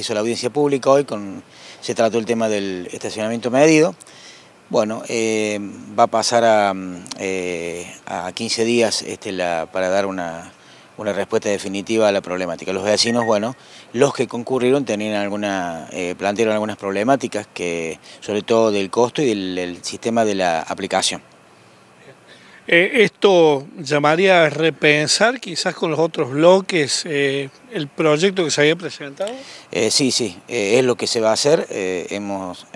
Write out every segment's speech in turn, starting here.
hizo la audiencia pública hoy, con, se trató el tema del estacionamiento medido. Bueno, eh, va a pasar a, 15 eh, días este, para dar una, respuesta definitiva a la problemática. Los vecinos, bueno, los que concurrieron tenían alguna, eh, plantearon algunas problemáticas, que, sobre todo del costo y del sistema de la aplicación. Eh, esto llamaría a repensar quizás con los otros bloques eh, el proyecto que se había presentado. Eh, sí, sí, es lo que se va a hacer. hemos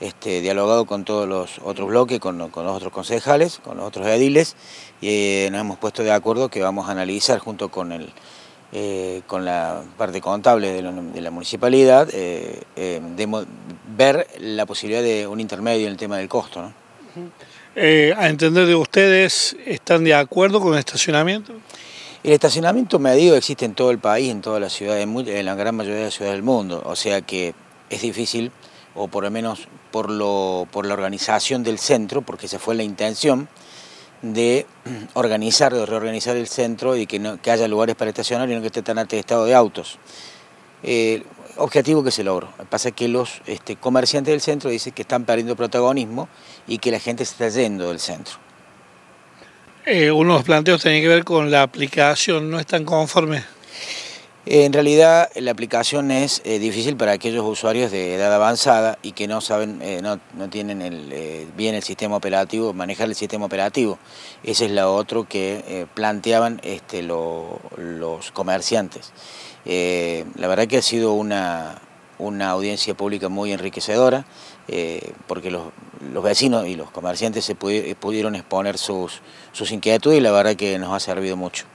este, dialogado con todos los otros bloques, con, los otros concejales, con los otros ediles y nos hemos puesto de acuerdo que vamos a analizar junto con el con la parte contable de, la municipalidad, ver la posibilidad de un intermedio en el tema del costo. ¿no? Eh, a entender de ustedes, ¿están de acuerdo con el estacionamiento? El estacionamiento me medido existe en todo el país, en todas las ciudades, en la gran mayoría de las ciudades del mundo. O sea que es difícil, o por lo menos por, lo, por la organización del centro, porque esa fue la intención, de organizar, de reorganizar el centro y que, que haya lugares para estacionar y no que esté tan atestado de autos. Eh, objetivo que se logró. pasa es que los este, comerciantes del centro dicen que están perdiendo protagonismo y que la gente se está yendo del centro. Eh, uno de los planteos tienen que ver con la aplicación, ¿no están conformes? En realidad la aplicación es eh, difícil para aquellos usuarios de edad avanzada y que no saben, eh, no, tienen eh, bien el sistema operativo, manejar el sistema operativo. Esa es lo otro que planteaban este, los comerciantes. la verdad que ha sido una, audiencia pública muy enriquecedora, porque los, vecinos y los comerciantes se pudieron exponer sus, sus inquietudes y la verdad que nos ha servido mucho.